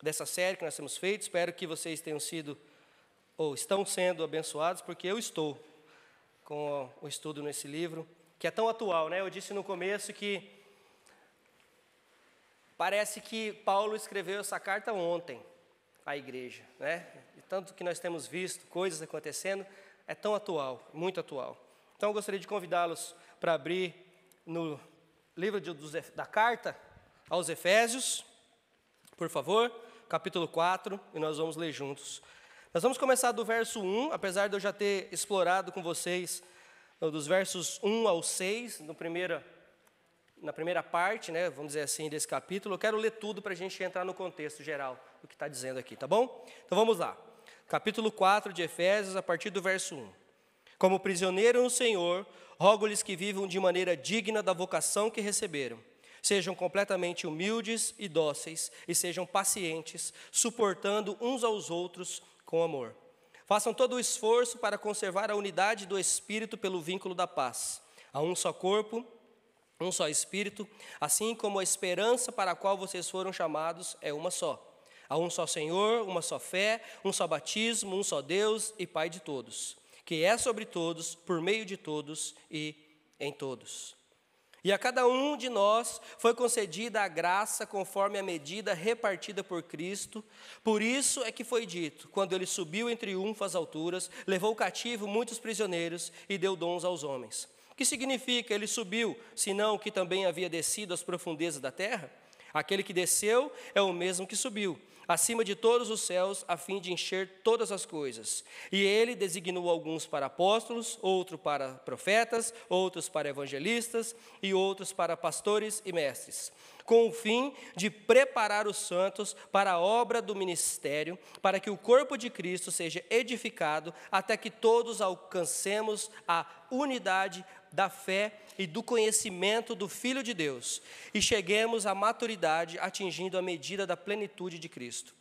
dessa série que nós temos feito. Espero que vocês tenham sido ou estão sendo abençoados, porque eu estou com o estudo nesse livro, que é tão atual, né? Eu disse no começo que parece que Paulo escreveu essa carta ontem à igreja, né? E tanto que nós temos visto coisas acontecendo, é tão atual, muito atual. Então eu gostaria de convidá-los para abrir no livro de, da carta aos Efésios, por favor, capítulo 4, e nós vamos ler juntos. Nós vamos começar do verso 1, apesar de eu já ter explorado com vocês dos versos 1 ao 6, no primeira, na primeira parte, né, vamos dizer assim, desse capítulo. Eu quero ler tudo para a gente entrar no contexto geral do que está dizendo aqui, tá bom? Então vamos lá. Capítulo 4 de Efésios, a partir do verso 1. Como prisioneiro no Senhor, rogo-lhes que vivam de maneira digna da vocação que receberam Sejam completamente humildes e dóceis, e sejam pacientes, suportando uns aos outros com amor. Façam todo o esforço para conservar a unidade do Espírito pelo vínculo da paz. Há um só corpo, um só Espírito, assim como a esperança para a qual vocês foram chamados é uma só. Há um só Senhor, uma só fé, um só batismo, um só Deus e Pai de todos, que é sobre todos, por meio de todos e em todos. E a cada um de nós foi concedida a graça conforme a medida repartida por Cristo. Por isso é que foi dito: quando ele subiu em triunfo às alturas, levou cativo muitos prisioneiros e deu dons aos homens. O que significa ele subiu, senão que também havia descido às profundezas da terra? Aquele que desceu é o mesmo que subiu acima de todos os céus, a fim de encher todas as coisas. E ele designou alguns para apóstolos, outros para profetas, outros para evangelistas e outros para pastores e mestres, com o fim de preparar os santos para a obra do ministério, para que o corpo de Cristo seja edificado até que todos alcancemos a unidade da fé e do conhecimento do Filho de Deus, e cheguemos à maturidade, atingindo a medida da plenitude de Cristo.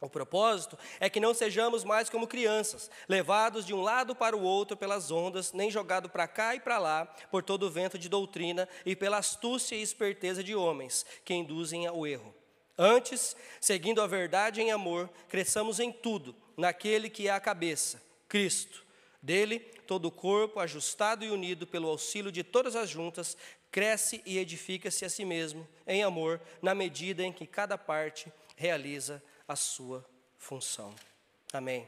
O propósito é que não sejamos mais como crianças, levados de um lado para o outro pelas ondas, nem jogado para cá e para lá por todo o vento de doutrina e pela astúcia e esperteza de homens que induzem ao erro. Antes, seguindo a verdade em amor, cresçamos em tudo, naquele que é a cabeça, Cristo dele, todo o corpo, ajustado e unido pelo auxílio de todas as juntas, cresce e edifica-se a si mesmo em amor, na medida em que cada parte realiza a sua função. Amém.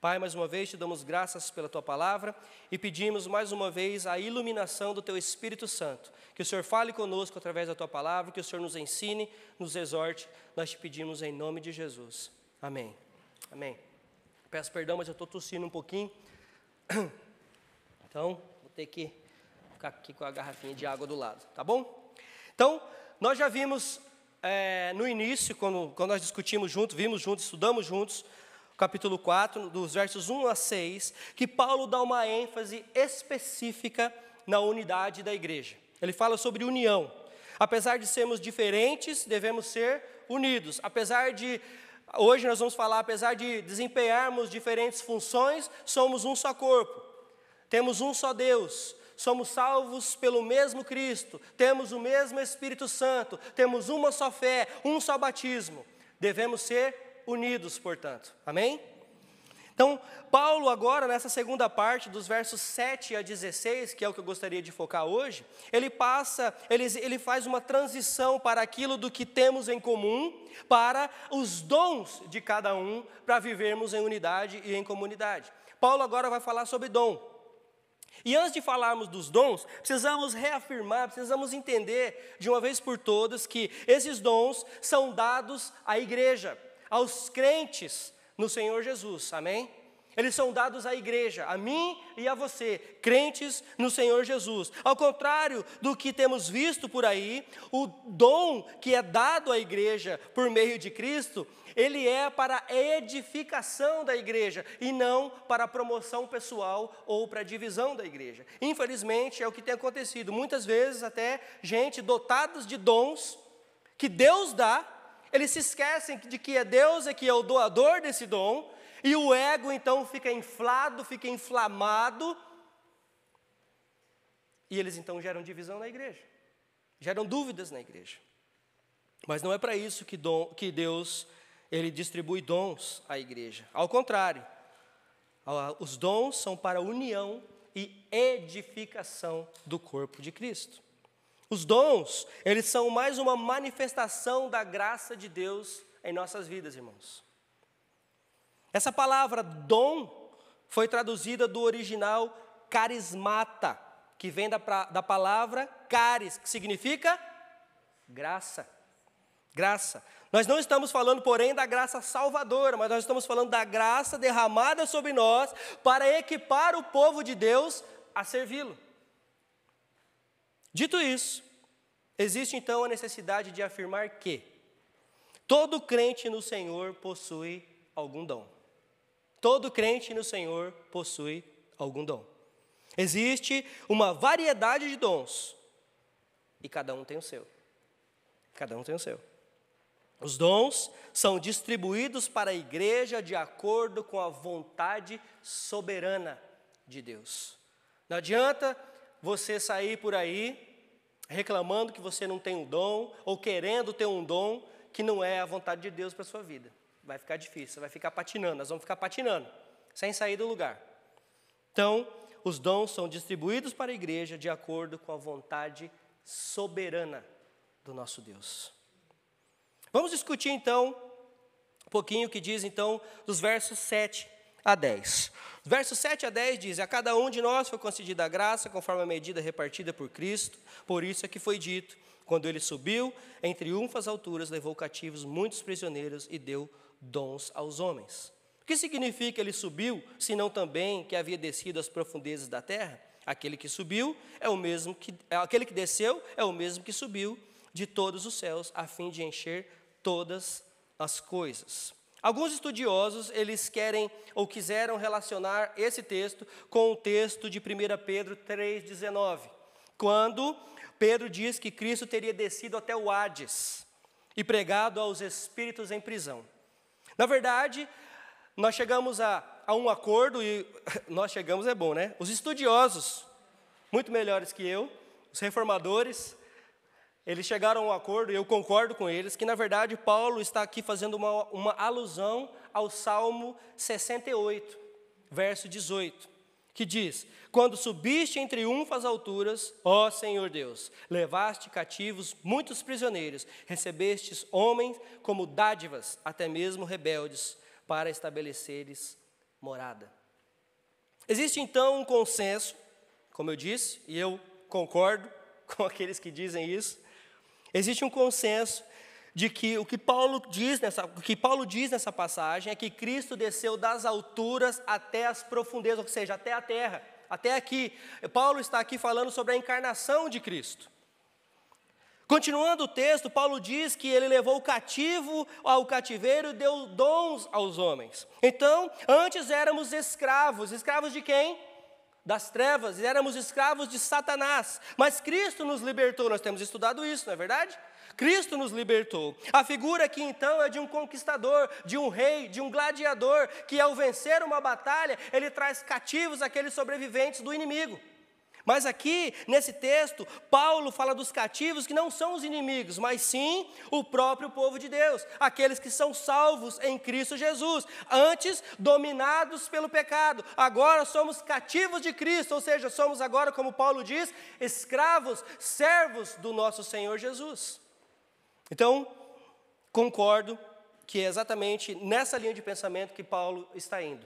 Pai, mais uma vez te damos graças pela tua palavra e pedimos mais uma vez a iluminação do teu Espírito Santo. Que o Senhor fale conosco através da tua palavra, que o Senhor nos ensine, nos exorte. Nós te pedimos em nome de Jesus. Amém. Amém. Peço perdão, mas eu estou tossindo um pouquinho. Então, vou ter que ficar aqui com a garrafinha de água do lado, tá bom? Então, nós já vimos é, no início, quando, quando nós discutimos juntos, vimos juntos, estudamos juntos, capítulo 4, dos versos 1 a 6, que Paulo dá uma ênfase específica na unidade da igreja. Ele fala sobre união. Apesar de sermos diferentes, devemos ser unidos. Apesar de Hoje nós vamos falar, apesar de desempenharmos diferentes funções, somos um só corpo, temos um só Deus, somos salvos pelo mesmo Cristo, temos o mesmo Espírito Santo, temos uma só fé, um só batismo. Devemos ser unidos, portanto. Amém? Então, Paulo, agora, nessa segunda parte, dos versos 7 a 16, que é o que eu gostaria de focar hoje, ele passa, ele, ele faz uma transição para aquilo do que temos em comum, para os dons de cada um, para vivermos em unidade e em comunidade. Paulo agora vai falar sobre dom. E antes de falarmos dos dons, precisamos reafirmar, precisamos entender de uma vez por todas que esses dons são dados à igreja, aos crentes, no Senhor Jesus, amém? Eles são dados à igreja, a mim e a você, crentes no Senhor Jesus. Ao contrário do que temos visto por aí, o dom que é dado à igreja por meio de Cristo, ele é para edificação da igreja e não para promoção pessoal ou para divisão da igreja. Infelizmente, é o que tem acontecido. Muitas vezes, até gente dotadas de dons que Deus dá, eles se esquecem de que é Deus é que é o doador desse dom, e o ego então fica inflado, fica inflamado, e eles então geram divisão na igreja, geram dúvidas na igreja. Mas não é para isso que, dom, que Deus ele distribui dons à igreja. Ao contrário, os dons são para união e edificação do corpo de Cristo. Os dons, eles são mais uma manifestação da graça de Deus em nossas vidas, irmãos. Essa palavra dom foi traduzida do original carismata, que vem da, da palavra caris, que significa graça. Graça. Nós não estamos falando, porém, da graça salvadora, mas nós estamos falando da graça derramada sobre nós para equipar o povo de Deus a servi-lo. Dito isso, existe então a necessidade de afirmar que todo crente no Senhor possui algum dom. Todo crente no Senhor possui algum dom. Existe uma variedade de dons e cada um tem o seu. Cada um tem o seu. Os dons são distribuídos para a igreja de acordo com a vontade soberana de Deus. Não adianta você sair por aí reclamando que você não tem um dom ou querendo ter um dom que não é a vontade de Deus para sua vida. Vai ficar difícil, vai ficar patinando, nós vamos ficar patinando, sem sair do lugar. Então, os dons são distribuídos para a igreja de acordo com a vontade soberana do nosso Deus. Vamos discutir então um pouquinho o que diz então dos versos 7 a 10. Versos 7 a 10 diz: A cada um de nós foi concedida a graça conforme a medida repartida por Cristo, por isso é que foi dito: quando ele subiu em triunfo às alturas, levou cativos muitos prisioneiros e deu dons aos homens. O que significa ele subiu, se não também que havia descido às profundezas da terra? Aquele que subiu é o mesmo que é, aquele que desceu é o mesmo que subiu de todos os céus a fim de encher todas as coisas. Alguns estudiosos, eles querem ou quiseram relacionar esse texto com o texto de 1 Pedro 3,19, quando Pedro diz que Cristo teria descido até o Hades e pregado aos espíritos em prisão. Na verdade, nós chegamos a, a um acordo e nós chegamos, é bom, né? Os estudiosos, muito melhores que eu, os reformadores, eles chegaram a um acordo, e eu concordo com eles, que na verdade Paulo está aqui fazendo uma, uma alusão ao Salmo 68, verso 18, que diz: Quando subiste em triunfo às alturas, ó Senhor Deus, levaste cativos muitos prisioneiros, recebestes homens como dádivas, até mesmo rebeldes, para estabeleceres morada. Existe então um consenso, como eu disse, e eu concordo com aqueles que dizem isso, Existe um consenso de que o que Paulo diz nessa, o que Paulo diz nessa passagem é que Cristo desceu das alturas até as profundezas, ou seja, até a terra, até aqui. Paulo está aqui falando sobre a encarnação de Cristo. Continuando o texto, Paulo diz que ele levou o cativo ao cativeiro e deu dons aos homens. Então, antes éramos escravos. Escravos de quem? das trevas e éramos escravos de Satanás, mas Cristo nos libertou. Nós temos estudado isso, não é verdade? Cristo nos libertou. A figura aqui então é de um conquistador, de um rei, de um gladiador, que ao vencer uma batalha, ele traz cativos aqueles sobreviventes do inimigo. Mas aqui, nesse texto, Paulo fala dos cativos que não são os inimigos, mas sim o próprio povo de Deus, aqueles que são salvos em Cristo Jesus, antes dominados pelo pecado, agora somos cativos de Cristo, ou seja, somos agora, como Paulo diz, escravos, servos do nosso Senhor Jesus. Então, concordo que é exatamente nessa linha de pensamento que Paulo está indo.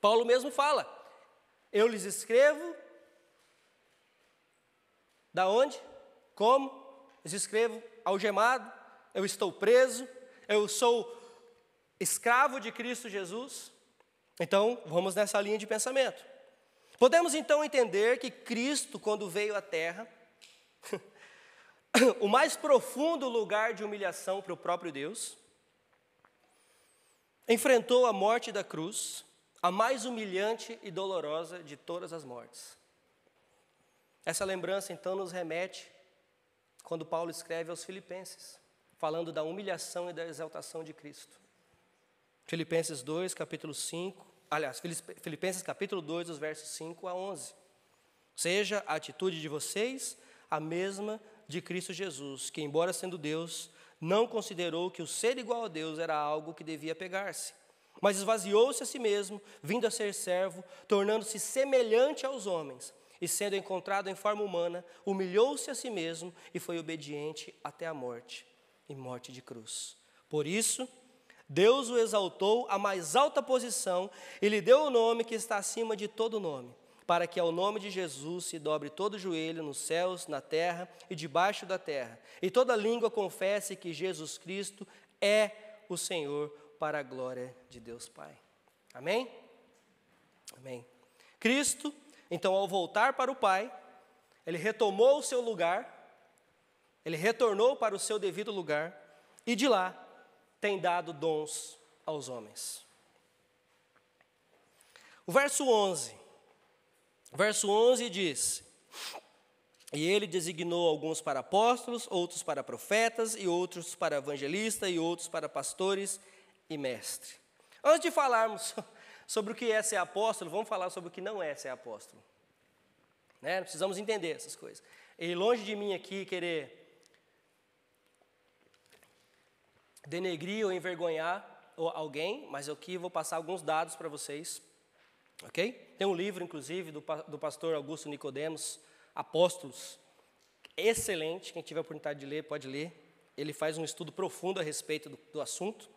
Paulo mesmo fala: Eu lhes escrevo da onde? Como? Eu escrevo algemado, eu estou preso, eu sou escravo de Cristo Jesus. Então, vamos nessa linha de pensamento. Podemos então entender que Cristo, quando veio à Terra, o mais profundo lugar de humilhação para o próprio Deus, enfrentou a morte da cruz, a mais humilhante e dolorosa de todas as mortes. Essa lembrança então nos remete quando Paulo escreve aos Filipenses, falando da humilhação e da exaltação de Cristo. Filipenses 2, capítulo 5, aliás, Filipenses capítulo 2, os versos 5 a 11. Seja a atitude de vocês a mesma de Cristo Jesus, que, embora sendo Deus, não considerou que o ser igual a Deus era algo que devia pegar-se, mas esvaziou-se a si mesmo, vindo a ser servo, tornando-se semelhante aos homens e sendo encontrado em forma humana, humilhou-se a si mesmo e foi obediente até a morte e morte de cruz. Por isso, Deus o exaltou à mais alta posição e lhe deu o nome que está acima de todo nome, para que ao nome de Jesus se dobre todo joelho nos céus, na terra e debaixo da terra, e toda língua confesse que Jesus Cristo é o Senhor para a glória de Deus Pai. Amém? Amém. Cristo então, ao voltar para o Pai, ele retomou o seu lugar, ele retornou para o seu devido lugar, e de lá tem dado dons aos homens. O verso 11. verso 11 diz: E ele designou alguns para apóstolos, outros para profetas, e outros para evangelistas, e outros para pastores e mestres. Antes de falarmos sobre o que é ser apóstolo, vamos falar sobre o que não é ser apóstolo. Né? Precisamos entender essas coisas. E longe de mim aqui querer denegrir ou envergonhar alguém, mas eu aqui vou passar alguns dados para vocês, ok? Tem um livro, inclusive, do, do pastor Augusto Nicodemos, Apóstolos, excelente. Quem tiver a oportunidade de ler, pode ler. Ele faz um estudo profundo a respeito do, do assunto.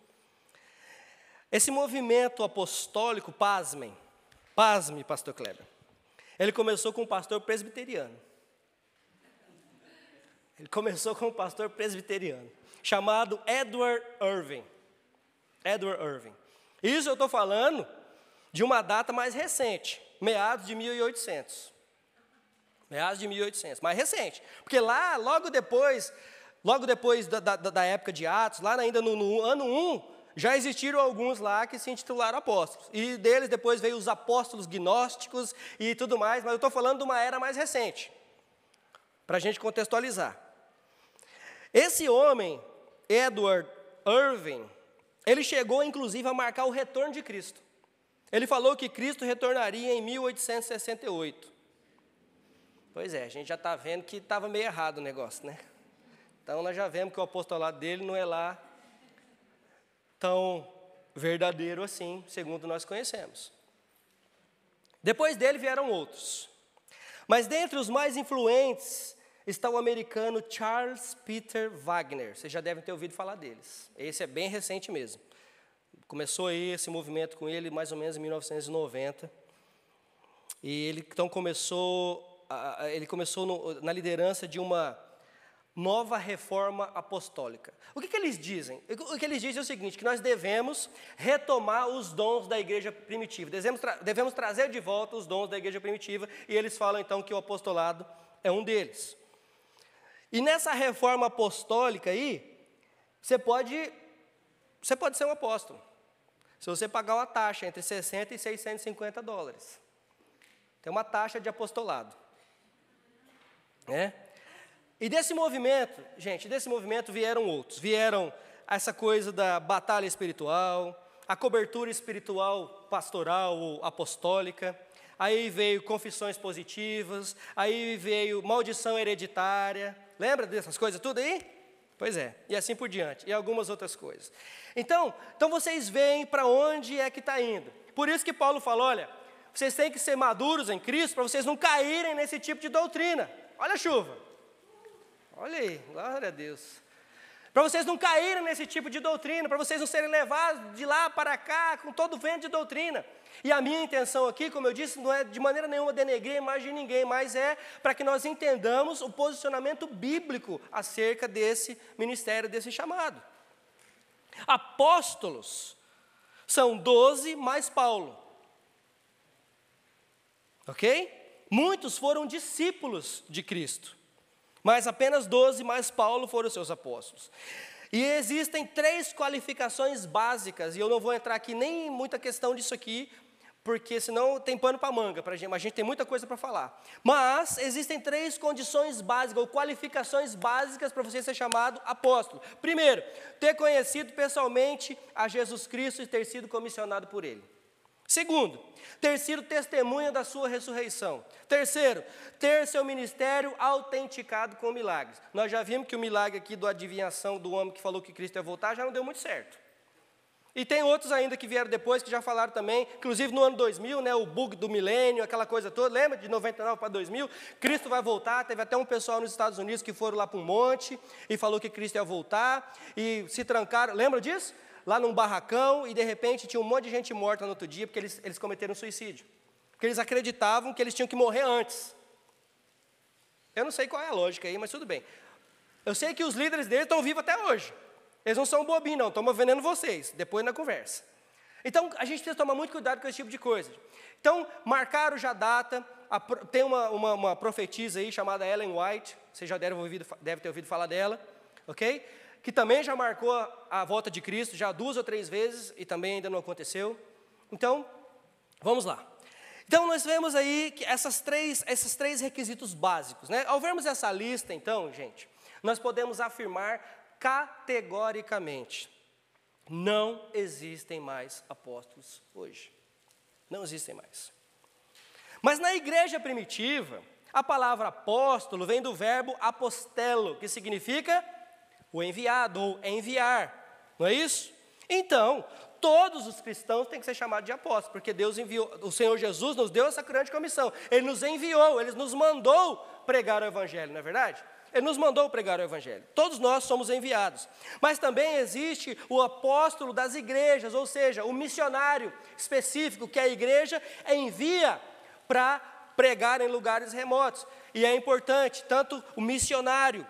Esse movimento apostólico, pasmem, pasme, pastor Kleber, ele começou com um pastor presbiteriano. Ele começou com um pastor presbiteriano, chamado Edward Irving. Edward Irving. Isso eu estou falando de uma data mais recente, meados de 1800. Meados de 1800, mais recente. Porque lá, logo depois, logo depois da, da, da época de Atos, lá ainda no, no ano 1, já existiram alguns lá que se intitularam apóstolos. E deles depois veio os apóstolos gnósticos e tudo mais, mas eu estou falando de uma era mais recente, para a gente contextualizar. Esse homem, Edward Irving, ele chegou inclusive a marcar o retorno de Cristo. Ele falou que Cristo retornaria em 1868. Pois é, a gente já está vendo que estava meio errado o negócio, né? Então nós já vemos que o apostolado dele não é lá tão verdadeiro assim, segundo nós conhecemos. Depois dele vieram outros. Mas dentre os mais influentes está o americano Charles Peter Wagner. Vocês já devem ter ouvido falar deles. Esse é bem recente mesmo. Começou aí esse movimento com ele mais ou menos em 1990. E ele então começou, ele começou no, na liderança de uma nova reforma apostólica. O que, que, eles dizem? O que eles dizem é o seguinte: que nós devemos retomar os dons da igreja primitiva, devemos, tra devemos trazer de volta os dons da igreja primitiva, e eles falam então que o apostolado é um deles. E nessa reforma apostólica aí, você pode, você pode ser um apóstolo, se você pagar uma taxa entre 60 e 650 dólares. Tem uma taxa de apostolado. Né? E desse movimento, gente, desse movimento vieram outros. Vieram essa coisa da batalha espiritual, a cobertura espiritual pastoral ou apostólica. Aí veio confissões positivas, aí veio maldição hereditária. Lembra dessas coisas tudo aí? Pois é, e assim por diante, e algumas outras coisas. Então, então vocês veem para onde é que está indo. Por isso que Paulo fala: olha, vocês têm que ser maduros em Cristo para vocês não caírem nesse tipo de doutrina. Olha a chuva. Olha aí, glória a Deus. Para vocês não caírem nesse tipo de doutrina, para vocês não serem levados de lá para cá com todo vento de doutrina. E a minha intenção aqui, como eu disse, não é de maneira nenhuma denegrir a imagem de ninguém, mas é para que nós entendamos o posicionamento bíblico acerca desse ministério, desse chamado. Apóstolos são doze mais Paulo. Ok? Muitos foram discípulos de Cristo mas apenas 12 mais Paulo foram seus apóstolos. E existem três qualificações básicas, e eu não vou entrar aqui nem em muita questão disso aqui, porque senão tem pano para manga para gente, mas a gente tem muita coisa para falar. Mas existem três condições básicas ou qualificações básicas para você ser chamado apóstolo. Primeiro, ter conhecido pessoalmente a Jesus Cristo e ter sido comissionado por ele. Segundo, ter sido testemunha da sua ressurreição. Terceiro, ter seu ministério autenticado com milagres. Nós já vimos que o milagre aqui do adivinhação do homem que falou que Cristo ia voltar já não deu muito certo. E tem outros ainda que vieram depois que já falaram também, inclusive no ano 2000, né, o bug do milênio, aquela coisa toda, lembra de 99 para 2000? Cristo vai voltar, teve até um pessoal nos Estados Unidos que foram lá para um monte e falou que Cristo ia voltar e se trancaram, lembra disso? lá num barracão e de repente tinha um monte de gente morta no outro dia porque eles, eles cometeram suicídio. Porque eles acreditavam que eles tinham que morrer antes. Eu não sei qual é a lógica aí, mas tudo bem. Eu sei que os líderes deles estão vivos até hoje. Eles não são bobinhos, não, estão vendendo vocês, depois na conversa. Então, a gente precisa tomar muito cuidado com esse tipo de coisa. Então, marcaram já a data, tem uma, uma, uma, profetisa aí chamada Ellen White, vocês já devem, ouvido, devem ter ouvido falar dela, ok? que também já marcou a volta de Cristo, já duas ou três vezes, e também ainda não aconteceu. Então, vamos lá. Então, nós vemos aí que essas três, esses três requisitos básicos. Né? Ao vermos essa lista, então, gente, nós podemos afirmar categoricamente: não existem mais apóstolos hoje. Não existem mais. Mas na igreja primitiva, a palavra apóstolo vem do verbo apostelo, que significa o enviado ou enviar, não é isso? Então, todos os cristãos têm que ser chamados de apóstolos, porque Deus enviou, o Senhor Jesus nos deu essa grande comissão. Ele nos enviou, ele nos mandou pregar o evangelho, não é verdade? Ele nos mandou pregar o Evangelho. Todos nós somos enviados. Mas também existe o apóstolo das igrejas, ou seja, o missionário específico que a igreja envia para pregar em lugares remotos. E é importante, tanto o missionário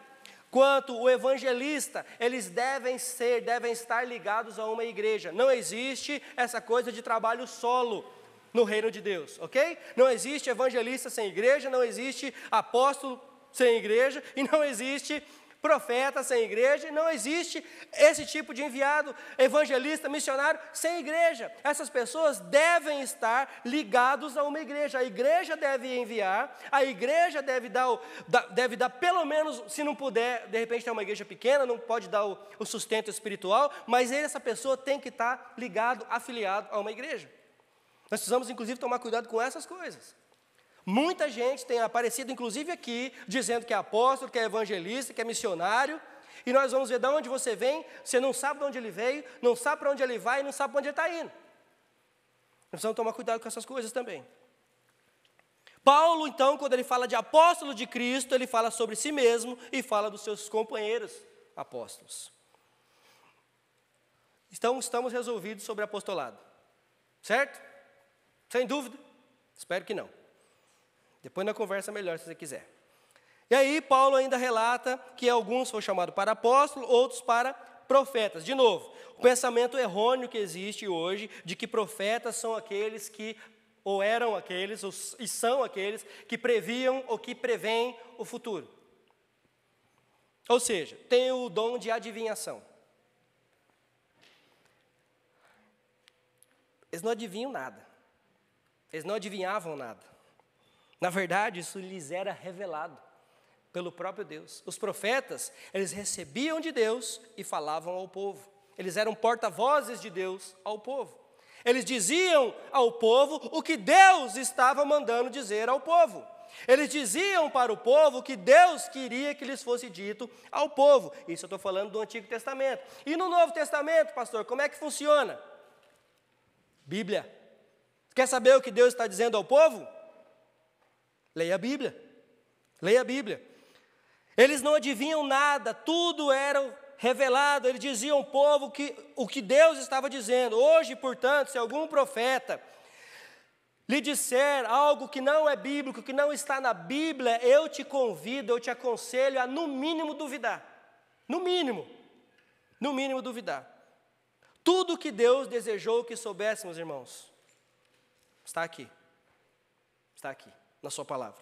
quanto o evangelista, eles devem ser, devem estar ligados a uma igreja. Não existe essa coisa de trabalho solo no reino de Deus, ok? Não existe evangelista sem igreja, não existe apóstolo sem igreja e não existe profeta sem igreja, não existe esse tipo de enviado, evangelista, missionário sem igreja. Essas pessoas devem estar ligados a uma igreja. A igreja deve enviar, a igreja deve dar, o, deve dar pelo menos, se não puder, de repente é uma igreja pequena, não pode dar o, o sustento espiritual, mas essa pessoa tem que estar ligado, afiliado a uma igreja. Nós precisamos, inclusive, tomar cuidado com essas coisas. Muita gente tem aparecido, inclusive aqui, dizendo que é apóstolo, que é evangelista, que é missionário. E nós vamos ver de onde você vem, você não sabe de onde ele veio, não sabe para onde ele vai e não sabe para onde ele está indo. Nós precisamos tomar cuidado com essas coisas também. Paulo, então, quando ele fala de apóstolo de Cristo, ele fala sobre si mesmo e fala dos seus companheiros apóstolos. Então, estamos resolvidos sobre apostolado, certo? Sem dúvida? Espero que não. Depois na conversa melhor, se você quiser. E aí, Paulo ainda relata que alguns foram chamados para apóstolos, outros para profetas. De novo, o pensamento errôneo que existe hoje de que profetas são aqueles que, ou eram aqueles, ou, e são aqueles que previam ou que prevêem o futuro. Ou seja, tem o dom de adivinhação. Eles não adivinham nada. Eles não adivinhavam nada. Na verdade, isso lhes era revelado pelo próprio Deus. Os profetas, eles recebiam de Deus e falavam ao povo. Eles eram porta-vozes de Deus ao povo. Eles diziam ao povo o que Deus estava mandando dizer ao povo. Eles diziam para o povo que Deus queria que lhes fosse dito ao povo. Isso eu estou falando do Antigo Testamento. E no Novo Testamento, pastor, como é que funciona? Bíblia. Quer saber o que Deus está dizendo ao povo? Leia a Bíblia. Leia a Bíblia. Eles não adivinham nada, tudo era revelado. Eles diziam ao povo que o que Deus estava dizendo. Hoje, portanto, se algum profeta lhe disser algo que não é bíblico, que não está na Bíblia, eu te convido, eu te aconselho a no mínimo duvidar. No mínimo. No mínimo duvidar. Tudo que Deus desejou que soubéssemos, irmãos, está aqui. Está aqui na Sua palavra.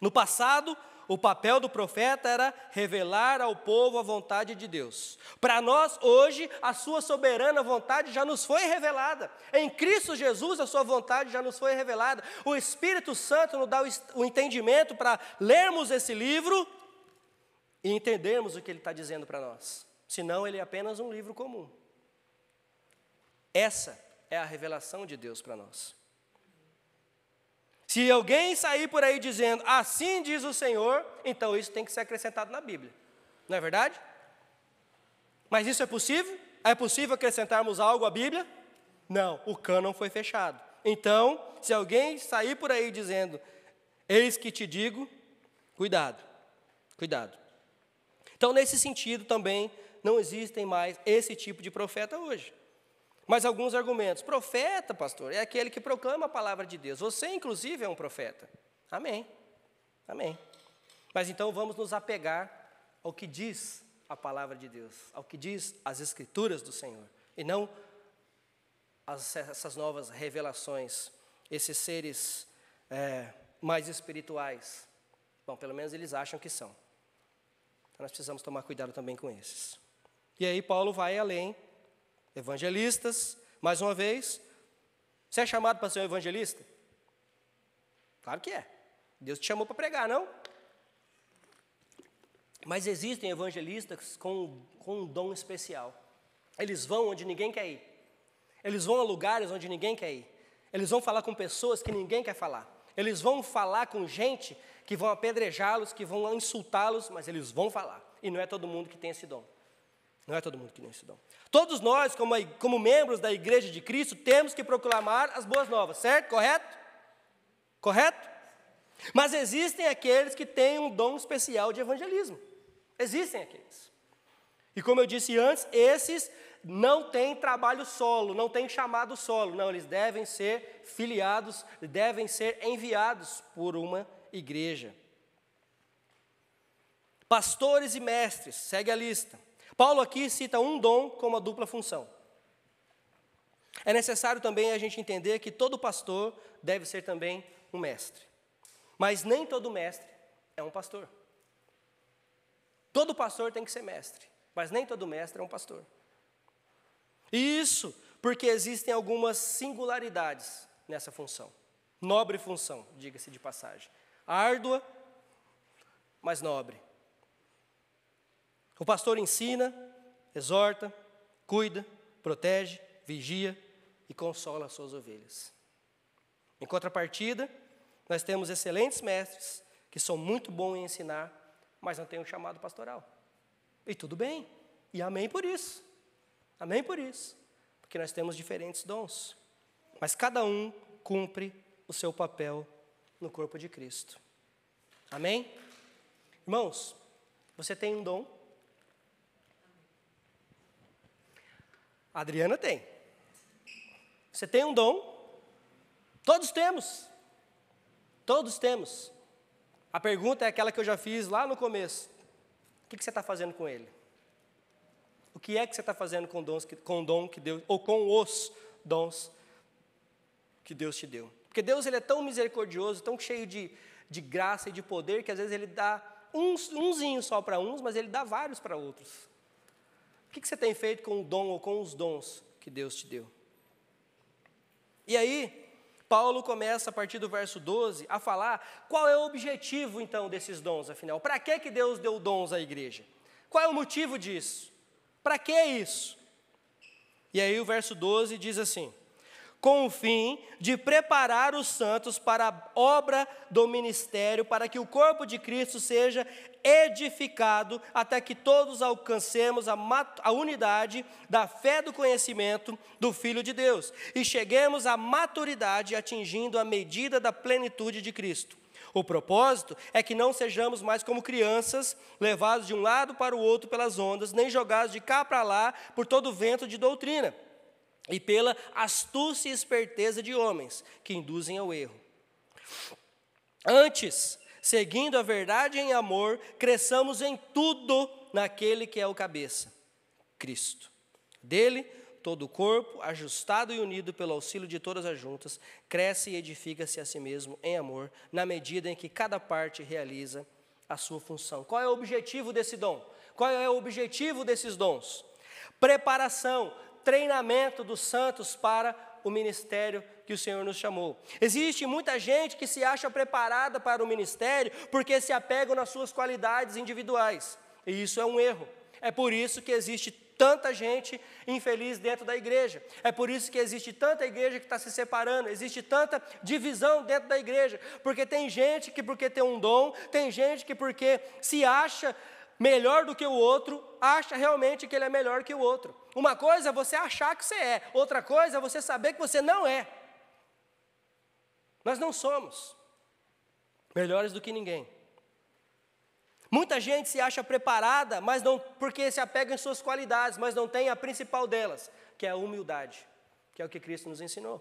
No passado, o papel do profeta era revelar ao povo a vontade de Deus. Para nós, hoje, a sua soberana vontade já nos foi revelada. Em Cristo Jesus, a sua vontade já nos foi revelada. O Espírito Santo nos dá o entendimento para lermos esse livro e entendermos o que ele está dizendo para nós. Senão, ele é apenas um livro comum. Essa é a revelação de Deus para nós. Se alguém sair por aí dizendo, assim diz o Senhor, então isso tem que ser acrescentado na Bíblia. Não é verdade? Mas isso é possível? É possível acrescentarmos algo à Bíblia? Não, o cânon foi fechado. Então, se alguém sair por aí dizendo, eis que te digo, cuidado, cuidado. Então, nesse sentido também, não existem mais esse tipo de profeta hoje. Mas alguns argumentos. Profeta, pastor, é aquele que proclama a palavra de Deus. Você, inclusive, é um profeta. Amém. Amém. Mas então vamos nos apegar ao que diz a palavra de Deus, ao que diz as escrituras do Senhor, e não as, essas novas revelações, esses seres é, mais espirituais. Bom, pelo menos eles acham que são. Então nós precisamos tomar cuidado também com esses. E aí Paulo vai além Evangelistas, mais uma vez, você é chamado para ser um evangelista? Claro que é. Deus te chamou para pregar, não? Mas existem evangelistas com, com um dom especial. Eles vão onde ninguém quer ir. Eles vão a lugares onde ninguém quer ir. Eles vão falar com pessoas que ninguém quer falar. Eles vão falar com gente que vão apedrejá-los, que vão insultá-los, mas eles vão falar. E não é todo mundo que tem esse dom. Não é todo mundo que tem esse dom Todos nós, como, como membros da igreja de Cristo, temos que proclamar as boas novas, certo? Correto? Correto? Mas existem aqueles que têm um dom especial de evangelismo. Existem aqueles. E como eu disse antes, esses não têm trabalho solo, não têm chamado solo. Não, eles devem ser filiados, devem ser enviados por uma igreja. Pastores e mestres, segue a lista. Paulo aqui cita um dom como a dupla função. É necessário também a gente entender que todo pastor deve ser também um mestre. Mas nem todo mestre é um pastor. Todo pastor tem que ser mestre, mas nem todo mestre é um pastor. E isso porque existem algumas singularidades nessa função. Nobre função, diga-se de passagem. Árdua, mas nobre. O pastor ensina, exorta, cuida, protege, vigia e consola as suas ovelhas. Em contrapartida, nós temos excelentes mestres que são muito bons em ensinar, mas não têm um chamado pastoral. E tudo bem, e amém por isso. Amém por isso, porque nós temos diferentes dons, mas cada um cumpre o seu papel no corpo de Cristo. Amém? Irmãos, você tem um dom A Adriana tem. Você tem um dom? Todos temos. Todos temos. A pergunta é aquela que eu já fiz lá no começo. O que você está fazendo com ele? O que é que você está fazendo com, dons que, com o dom que Deus, ou com os dons que Deus te deu? Porque Deus ele é tão misericordioso, tão cheio de, de graça e de poder, que às vezes ele dá uns, umzinho só para uns, mas ele dá vários para outros. O que, você tem feito com o dom ou com os dons que Deus te deu? E aí, Paulo começa a partir do verso 12 a falar qual é o objetivo então desses dons, afinal. Para que, que Deus deu dons à igreja? Qual é o motivo disso? Para que isso? E aí o verso 12 diz assim: com o fim de preparar os santos para a obra do ministério, para que o corpo de Cristo seja edificado até que todos alcancemos a, a unidade da fé do conhecimento do Filho de Deus e cheguemos à maturidade atingindo a medida da plenitude de Cristo. O propósito é que não sejamos mais como crianças, levados de um lado para o outro pelas ondas, nem jogados de cá para lá por todo vento de doutrina e pela astúcia e esperteza de homens que induzem ao erro. Antes, seguindo a verdade em amor, cresçamos em tudo naquele que é o cabeça, Cristo. Dele, todo o corpo, ajustado e unido pelo auxílio de todas as juntas, cresce e edifica-se a si mesmo em amor, na medida em que cada parte realiza a sua função. Qual é o objetivo desse dom? Qual é o objetivo desses dons? Preparação, treinamento dos santos para o ministério que o Senhor nos chamou. Existe muita gente que se acha preparada para o ministério porque se apegam nas suas qualidades individuais. E isso é um erro. É por isso que existe tanta gente infeliz dentro da igreja. É por isso que existe tanta igreja que está se separando, existe tanta divisão dentro da igreja, porque tem gente que porque tem um dom, tem gente que porque se acha melhor do que o outro, acha realmente que ele é melhor que o outro. Uma coisa é você achar que você é, outra coisa é você saber que você não é. Nós não somos melhores do que ninguém. Muita gente se acha preparada, mas não porque se apega em suas qualidades, mas não tem a principal delas, que é a humildade, que é o que Cristo nos ensinou.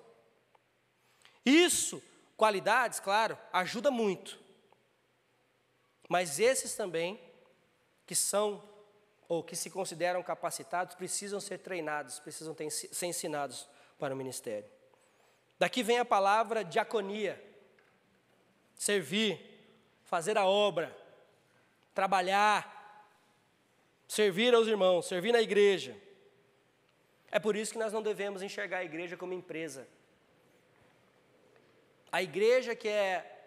Isso, qualidades, claro, ajuda muito. Mas esses também que são ou que se consideram capacitados precisam ser treinados, precisam ter, ser ensinados para o ministério. Daqui vem a palavra diaconia, servir, fazer a obra, trabalhar, servir aos irmãos, servir na igreja. É por isso que nós não devemos enxergar a igreja como empresa. A igreja que é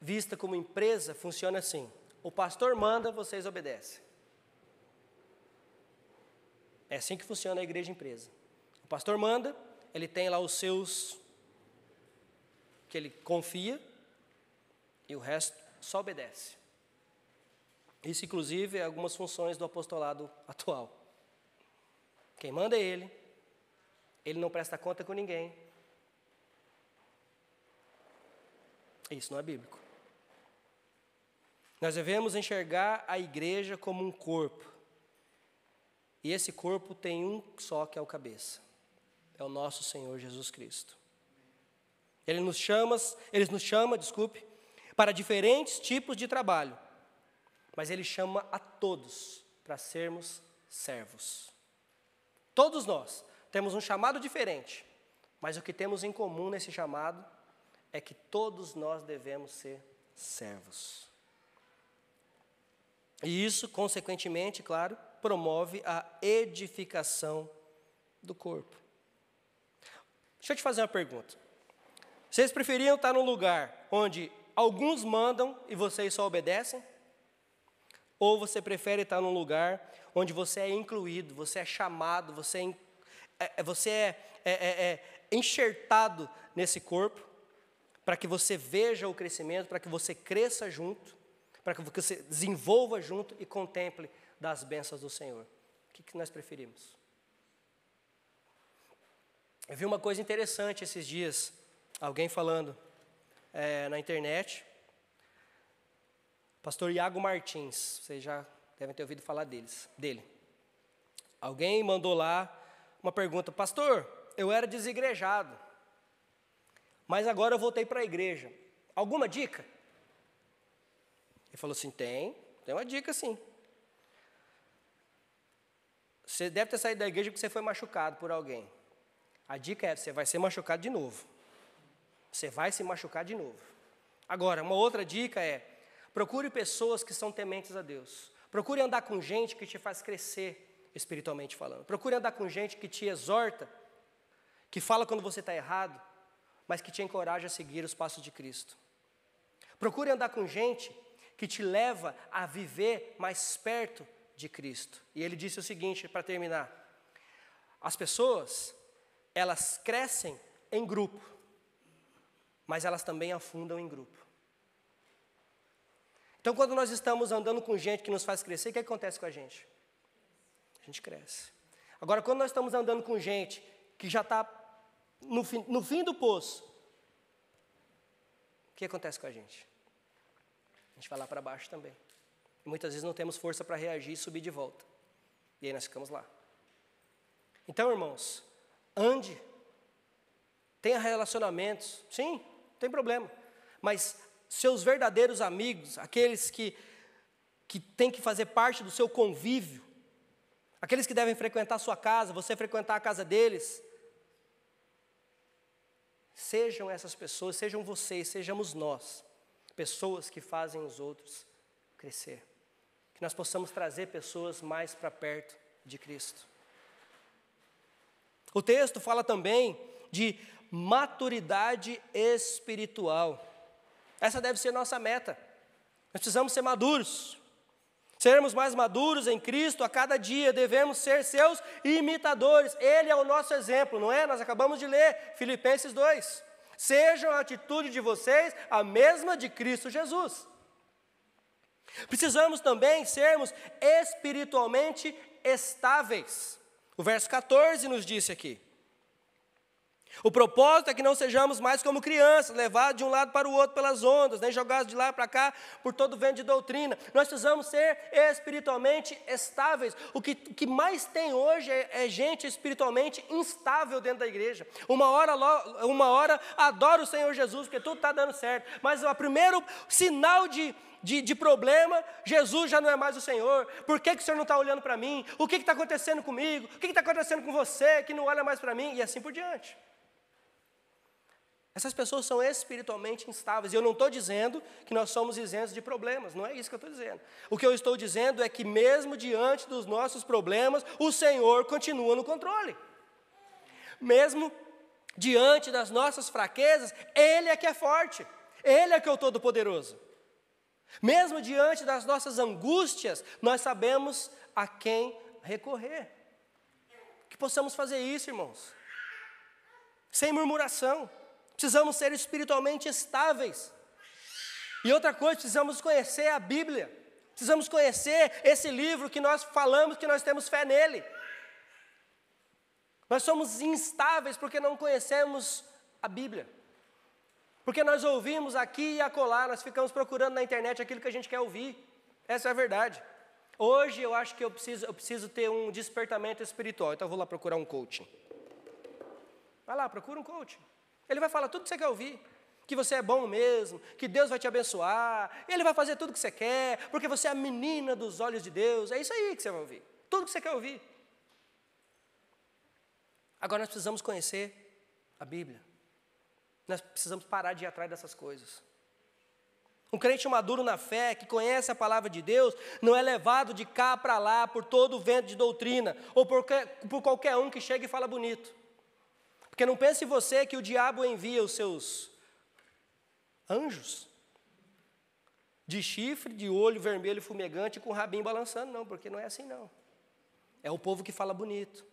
vista como empresa funciona assim: o pastor manda, vocês obedecem. É assim que funciona a igreja empresa. O pastor manda, ele tem lá os seus que ele confia e o resto só obedece. Isso, inclusive, é algumas funções do apostolado atual. Quem manda é ele, ele não presta conta com ninguém. Isso não é bíblico. Nós devemos enxergar a igreja como um corpo. E esse corpo tem um só que é o cabeça. É o nosso Senhor Jesus Cristo. Ele nos chama, ele nos chama, desculpe, para diferentes tipos de trabalho, mas ele chama a todos para sermos servos. Todos nós temos um chamado diferente, mas o que temos em comum nesse chamado é que todos nós devemos ser servos. E isso, consequentemente, claro, promove a edificação do corpo. Deixa eu te fazer uma pergunta. Vocês preferiam estar num lugar onde alguns mandam e vocês só obedecem? Ou você prefere estar num lugar onde você é incluído, você é chamado, você é, é, é, você é, é, é, é enxertado nesse corpo, para que você veja o crescimento, para que você cresça junto, para que você desenvolva junto e contemple das bênçãos do Senhor. O que, que nós preferimos? Eu vi uma coisa interessante esses dias alguém falando é, na internet. Pastor Iago Martins, vocês já devem ter ouvido falar deles, dele. Alguém mandou lá uma pergunta: Pastor, eu era desigrejado, mas agora eu voltei para a igreja. Alguma dica? Ele falou assim: Tem, tem uma dica sim. Você deve ter saído da igreja porque você foi machucado por alguém. A dica é: você vai ser machucado de novo. Você vai se machucar de novo. Agora, uma outra dica é: procure pessoas que são tementes a Deus. Procure andar com gente que te faz crescer, espiritualmente falando. Procure andar com gente que te exorta, que fala quando você está errado, mas que te encoraja a seguir os passos de Cristo. Procure andar com gente que te leva a viver mais perto de Cristo. E ele disse o seguinte, para terminar: as pessoas, elas crescem em grupo mas elas também afundam em grupo. Então, quando nós estamos andando com gente que nos faz crescer, o que acontece com a gente? A gente cresce. Agora, quando nós estamos andando com gente que já está no, fim, no fim do poço, o que acontece com a gente? A gente vai lá para baixo também. E muitas vezes não temos força para reagir e subir de volta. E aí nós ficamos lá. Então, irmãos, ande, tenha relacionamentos, sim, tem problema. Mas seus verdadeiros amigos, aqueles que, que têm que fazer parte do seu convívio, aqueles que devem frequentar sua casa, você frequentar a casa deles, sejam essas pessoas, sejam vocês, sejamos nós, pessoas que fazem os outros crescer. Que nós possamos trazer pessoas mais para perto de Cristo. O texto fala também de maturidade espiritual. Essa deve ser nossa meta. Nós precisamos ser maduros. Sermos mais maduros em Cristo a cada dia, devemos ser seus imitadores. Ele é o nosso exemplo, não é? Nós acabamos de ler Filipenses 2. Sejam a atitude de vocês a mesma de Cristo Jesus. Precisamos também sermos espiritualmente estáveis. O verso 14 nos disse aqui: o propósito é que não sejamos mais como crianças, levados de um lado para o outro pelas ondas, nem jogados de lá para cá por todo vento de doutrina. Nós precisamos ser espiritualmente estáveis. O que, o que mais tem hoje é, é, gente espiritualmente instável dentro da igreja. Uma hora, uma hora adora o Senhor Jesus, porque tudo está dando certo. Mas o primeiro sinal de de, de, problema, Jesus já não é mais o Senhor. Por que, que o Senhor não está olhando para mim? O que está acontecendo comigo? O que está acontecendo com você que não olha mais para mim? E assim por diante. Essas pessoas são espiritualmente instáveis. E eu não estou dizendo que nós somos isentos de problemas, não é isso que eu estou dizendo. O que eu estou dizendo é que, mesmo diante dos nossos problemas, o Senhor continua no controle. Mesmo diante das nossas fraquezas, Ele é que é forte, Ele é que é o Todo-Poderoso. Mesmo diante das nossas angústias, nós sabemos a quem recorrer. Que possamos fazer isso, irmãos, sem murmuração precisamos ser espiritualmente estáveis. E outra coisa, precisamos conhecer a Bíblia, precisamos conhecer esse livro que nós falamos que nós temos fé nele. Nós somos instáveis porque não conhecemos a Bíblia. Porque nós ouvimos aqui e acolá, nós ficamos procurando na internet aquilo que a gente quer ouvir. Essa é a verdade. Hoje eu acho que eu preciso, eu preciso ter um despertamento espiritual, então eu vou lá procurar um coaching. Vai lá, procura um coaching. Ele vai falar tudo que você quer ouvir. Que você é bom mesmo, que Deus vai te abençoar, Ele vai fazer tudo que você quer, porque você é a menina dos olhos de Deus. É isso aí que você vai ouvir. Tudo que você quer ouvir. Agora nós precisamos conhecer a Bíblia. Nós precisamos parar de ir atrás dessas coisas. Um crente maduro na fé, que conhece a palavra de Deus, não é levado de cá para lá por todo o vento de doutrina, ou por, por qualquer um que chega e fala bonito. Porque não pense você que o diabo envia os seus anjos de chifre, de olho vermelho fumegante, com o rabinho balançando, não, porque não é assim não. É o povo que fala bonito.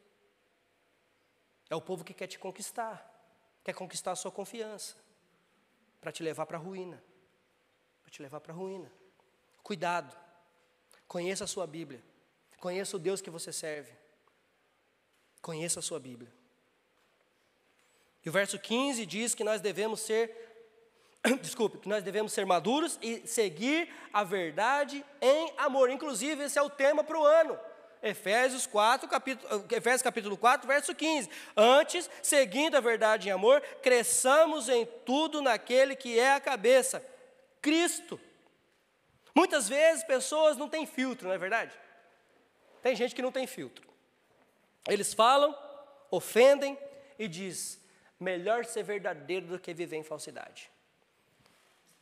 É o povo que quer te conquistar, quer conquistar a sua confiança, para te levar para a ruína. Para te levar para a ruína. Cuidado. Conheça a sua Bíblia. Conheça o Deus que você serve. Conheça a sua Bíblia o verso 15 diz que nós devemos ser desculpe, que nós devemos ser maduros e seguir a verdade em amor. Inclusive, esse é o tema para o ano. Efésios 4, capítulo, eh, Efésios capítulo 4, verso 15. Antes, seguindo a verdade em amor, cresçamos em tudo naquele que é a cabeça, Cristo. Muitas vezes pessoas não têm filtro, não é verdade? Tem gente que não tem filtro. Eles falam, ofendem e diz: Melhor ser verdadeiro do que viver em falsidade.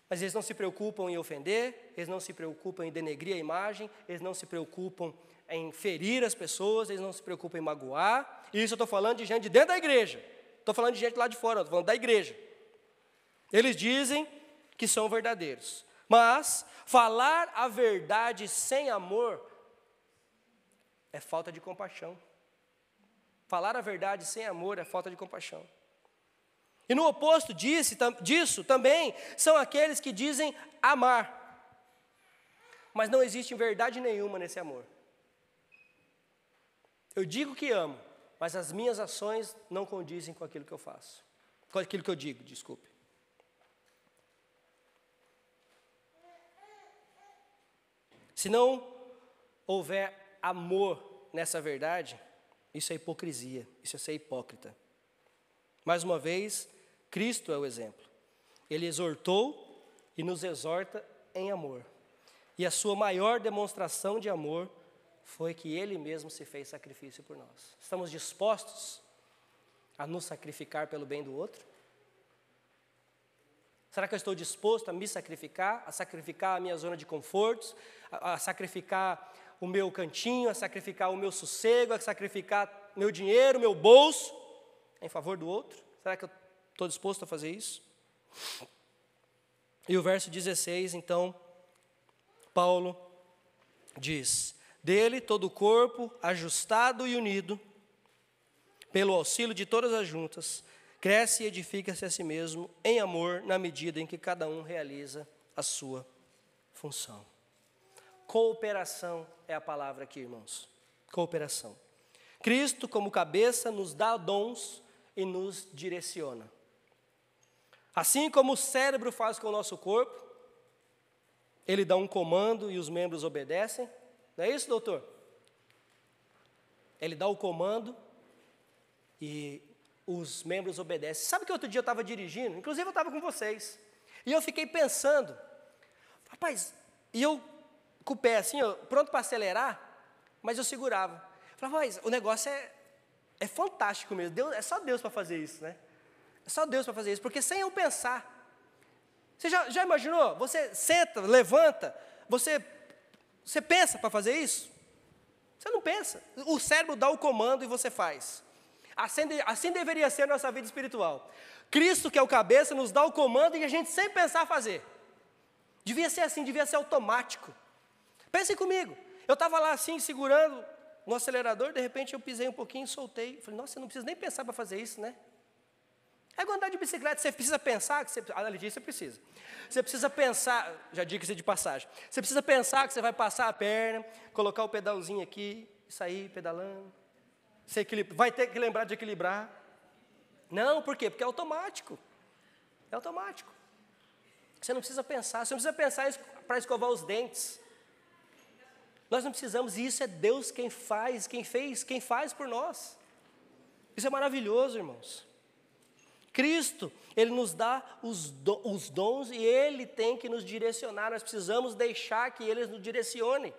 Mas eles não se preocupam em ofender, eles não se preocupam em denegrir a imagem, eles não se preocupam em ferir as pessoas, eles não se preocupam em magoar. E isso eu estou falando de gente de dentro da igreja. Estou falando de gente lá de fora, estou falando da igreja. Eles dizem que são verdadeiros. Mas falar a verdade sem amor é falta de compaixão. Falar a verdade sem amor é falta de compaixão. E no oposto disse, disso também são aqueles que dizem amar. Mas não existe verdade nenhuma nesse amor. Eu digo que amo, mas as minhas ações não condizem com aquilo que eu faço. Com aquilo que eu digo, desculpe. Se não houver amor nessa verdade, isso é hipocrisia, isso é ser hipócrita. Mais uma vez, Cristo é o exemplo. Ele exortou e nos exorta em amor. E a sua maior demonstração de amor foi que ele mesmo se fez sacrifício por nós. Estamos dispostos a nos sacrificar pelo bem do outro? Será que eu estou disposto a me sacrificar, a sacrificar a minha zona de confortos, a, a sacrificar o meu cantinho, a sacrificar o meu sossego, a sacrificar meu dinheiro, meu bolso em favor do outro? Será que eu Estou disposto a fazer isso? E o verso 16, então, Paulo diz: Dele todo o corpo, ajustado e unido, pelo auxílio de todas as juntas, cresce e edifica-se a si mesmo em amor, na medida em que cada um realiza a sua função. Cooperação é a palavra aqui, irmãos. Cooperação. Cristo, como cabeça, nos dá dons e nos direciona. Assim como o cérebro faz com o nosso corpo, ele dá um comando e os membros obedecem. Não é isso, doutor? Ele dá o comando e os membros obedecem. Sabe que outro dia eu estava dirigindo, inclusive eu estava com vocês, e eu fiquei pensando, rapaz, e eu com o pé assim, ó, pronto para acelerar, mas eu segurava. Falei, rapaz, o negócio é, é fantástico mesmo, Deus, é só Deus para fazer isso, né? Só Deus para fazer isso, porque sem eu pensar. Você já, já imaginou? Você senta, levanta, você, você pensa para fazer isso? Você não pensa. O cérebro dá o comando e você faz. Assim, assim deveria ser a nossa vida espiritual. Cristo, que é o cabeça, nos dá o comando e a gente sem pensar fazer. Devia ser assim, devia ser automático. Pensem comigo. Eu estava lá assim, segurando no acelerador, de repente eu pisei um pouquinho, soltei. Falei, nossa, você não precisa nem pensar para fazer isso, né? É igual andar de bicicleta, você precisa pensar que você. Além disso, você precisa. Você precisa pensar, já digo isso de passagem. Você precisa pensar que você vai passar a perna, colocar o pedalzinho aqui, sair pedalando. Você equilibra, vai ter que lembrar de equilibrar. Não, por quê? Porque é automático. É automático. Você não precisa pensar, você não precisa pensar para escovar os dentes. Nós não precisamos, e isso é Deus quem faz, quem fez, quem faz por nós. Isso é maravilhoso, irmãos. Cristo, Ele nos dá os, do, os dons e Ele tem que nos direcionar, nós precisamos deixar que Ele nos direcione.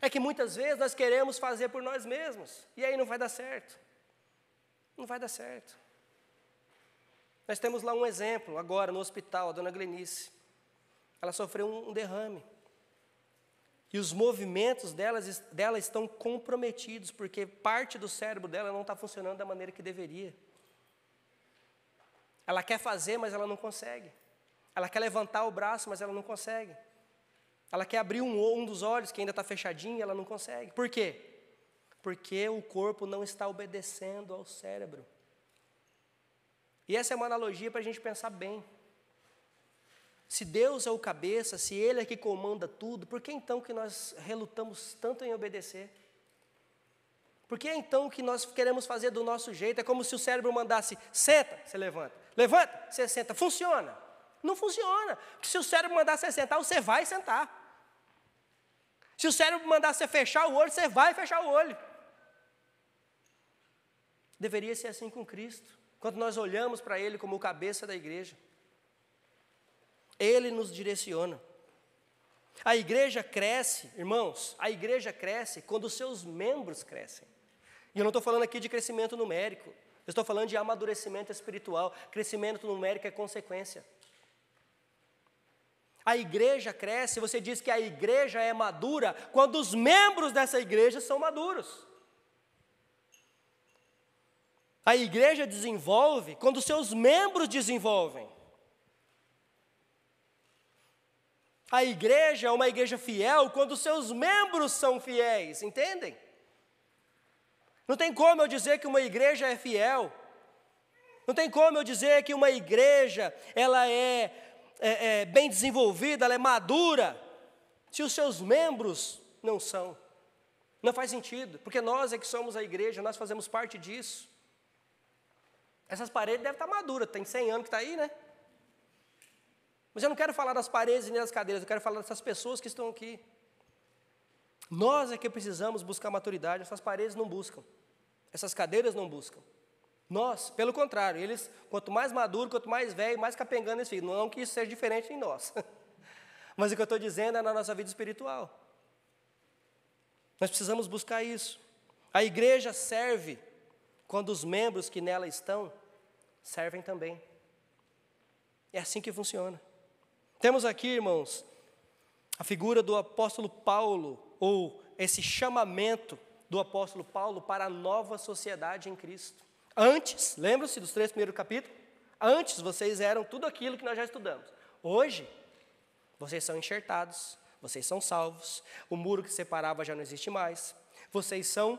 É que muitas vezes nós queremos fazer por nós mesmos, e aí não vai dar certo. Não vai dar certo. Nós temos lá um exemplo, agora no hospital, a dona Glenice. Ela sofreu um, derrame. E os movimentos delas, dela estão comprometidos, porque parte do cérebro dela não está funcionando da maneira que deveria. Ela quer fazer, mas ela não consegue. Ela quer levantar o braço, mas ela não consegue. Ela quer abrir um, um dos olhos que ainda está fechadinho e ela não consegue. Por quê? Porque o corpo não está obedecendo ao cérebro. E essa é uma analogia para a gente pensar bem. Se Deus é o cabeça, se Ele é que comanda tudo, por que então que nós relutamos tanto em obedecer? Por que então que nós queremos fazer do nosso jeito? É como se o cérebro mandasse, senta, você levanta levanta, você senta. Funciona? Não funciona. Porque se o cérebro mandar você sentar, você vai sentar. Se o cérebro mandar você fechar o olho, você vai fechar o olho. Deveria ser assim com Cristo, quando nós olhamos para Ele como o cabeça da igreja. Ele nos direciona. A igreja cresce, irmãos, a igreja cresce quando os seus membros crescem. E eu não estou falando aqui de crescimento numérico, eu estou falando de amadurecimento espiritual, crescimento numérico é consequência. A igreja cresce, você diz que a igreja é madura quando os membros dessa igreja são maduros. A igreja desenvolve quando seus membros desenvolvem. A igreja é uma igreja fiel quando seus membros são fiéis, entendem? Não tem como eu dizer que uma igreja é fiel. Não tem como eu dizer que uma igreja ela é, é, é bem desenvolvida, ela é madura, se os seus membros não são. Não faz sentido, porque nós é que somos a igreja, nós fazemos parte disso. Essas paredes devem estar maduras, tem 100 anos que está aí, né? Mas eu não quero falar das paredes nem das cadeiras, eu quero falar dessas pessoas que estão aqui. Nós é que precisamos buscar maturidade, essas paredes não buscam, essas cadeiras não buscam. Nós, pelo contrário, eles, quanto mais maduro, quanto mais velho, mais capengando eles ficam. Não que isso seja diferente em nós. Mas o que eu estou dizendo é na nossa vida espiritual. Nós precisamos buscar isso. A igreja serve quando os membros que nela estão servem também. É assim que funciona. Temos aqui, irmãos, a figura do apóstolo Paulo, ou esse chamamento do apóstolo Paulo para a nova sociedade em Cristo. Antes, lembram-se dos três primeiros capítulos? Antes vocês eram tudo aquilo que nós já estudamos. Hoje, vocês são enxertados, vocês são salvos, o muro que separava já não existe mais, vocês são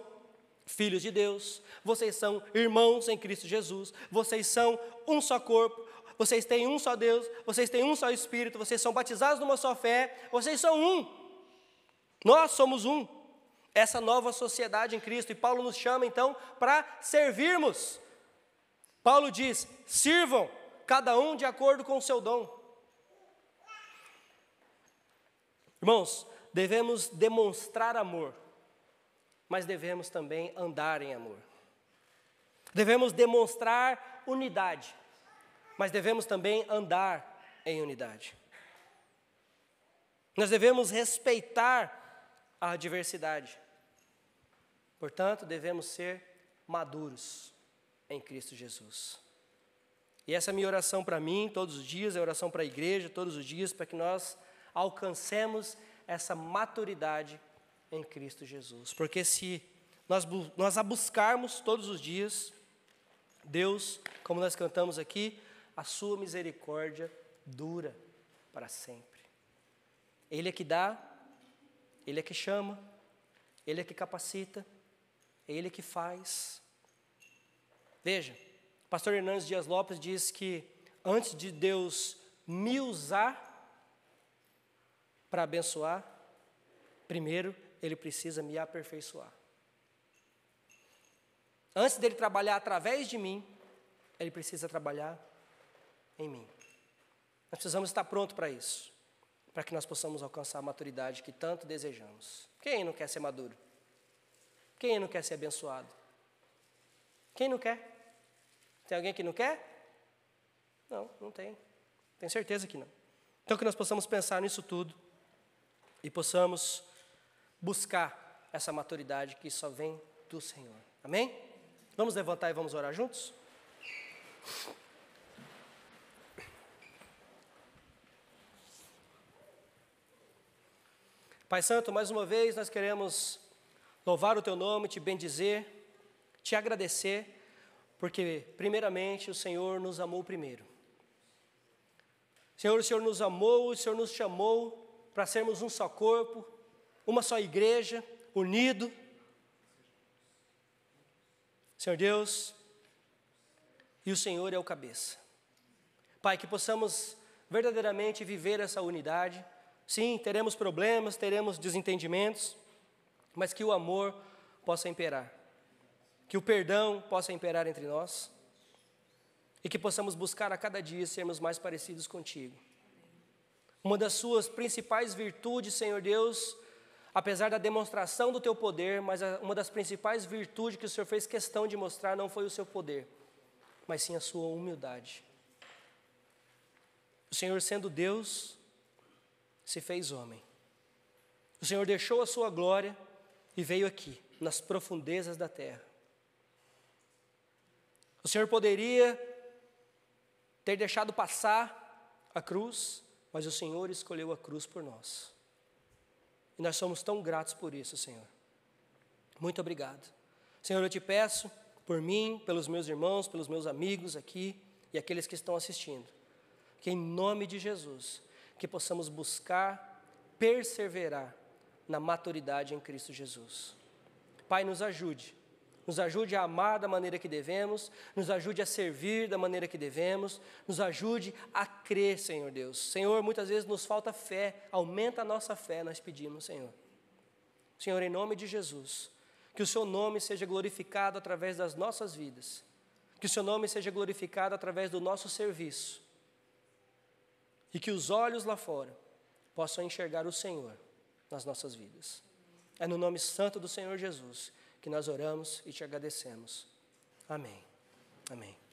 filhos de Deus, vocês são irmãos em Cristo Jesus, vocês são um só corpo, vocês têm um só Deus, vocês têm um só Espírito, vocês são batizados numa só fé, vocês são um. Nós somos um, essa nova sociedade em Cristo, e Paulo nos chama então para servirmos. Paulo diz: sirvam, cada um de acordo com o seu dom. Irmãos, devemos demonstrar amor, mas devemos também andar em amor. Devemos demonstrar unidade, mas devemos também andar em unidade. Nós devemos respeitar à adversidade. Portanto, devemos ser maduros em Cristo Jesus. E essa é a minha oração para mim todos os dias, é a oração para a igreja todos os dias, para que nós alcancemos essa maturidade em Cristo Jesus. Porque se nós, nós a buscarmos todos os dias, Deus, como nós cantamos aqui, a sua misericórdia dura para sempre. Ele é que dá ele é que chama, Ele é que capacita, Ele é que faz. Veja, o pastor Hernandes Dias Lopes diz que antes de Deus me usar para abençoar, primeiro Ele precisa me aperfeiçoar. Antes dele trabalhar através de mim, ele precisa trabalhar em mim. Nós precisamos estar pronto para isso para que nós possamos alcançar a maturidade que tanto desejamos. Quem não quer ser maduro? Quem não quer ser abençoado? Quem não quer? Tem alguém que não quer? Não, não tem. Tenho certeza que não. Então, que nós possamos pensar nisso tudo e possamos buscar essa maturidade que só vem do Senhor. Amém? Vamos levantar e vamos orar juntos? Pai Santo, mais uma vez nós queremos louvar o Teu nome, te bendizer, te agradecer, porque, primeiramente, o Senhor nos amou primeiro. Senhor, o Senhor nos amou, o Senhor nos chamou para sermos um só corpo, uma só igreja, unido. Senhor Deus, e o Senhor é o cabeça. Pai, que possamos verdadeiramente viver essa unidade Sim, teremos problemas, teremos desentendimentos, mas que o amor possa imperar, que o perdão possa imperar entre nós e que possamos buscar a cada dia sermos mais parecidos contigo. Uma das suas principais virtudes, Senhor Deus, apesar da demonstração do teu poder, mas uma das principais virtudes que o Senhor fez questão de mostrar não foi o seu poder, mas sim a sua humildade. O Senhor, sendo Deus, se fez homem. O Senhor deixou a sua glória e veio aqui, nas profundezas da terra. O Senhor poderia ter deixado passar a cruz, mas o Senhor escolheu a cruz por nós. E nós somos tão gratos por isso, Senhor. Muito obrigado. Senhor, eu te peço por mim, pelos meus irmãos, pelos meus amigos aqui e aqueles que estão assistindo, que em nome de Jesus que possamos buscar perseverar na maturidade em Cristo Jesus. Pai, nos ajude. Nos ajude a amar da maneira que devemos, nos ajude a servir da maneira que devemos, nos ajude a crer, Senhor Deus. Senhor, muitas vezes nos falta fé, aumenta a nossa fé, nós pedimos, Senhor. Senhor, em nome de Jesus, que o Seu nome seja glorificado através das nossas vidas, que o Seu nome seja glorificado através do nosso serviço, e que os olhos lá fora possam enxergar o Senhor nas nossas vidas. É no nome santo do Senhor Jesus que nós oramos e te agradecemos. Amém. Amém.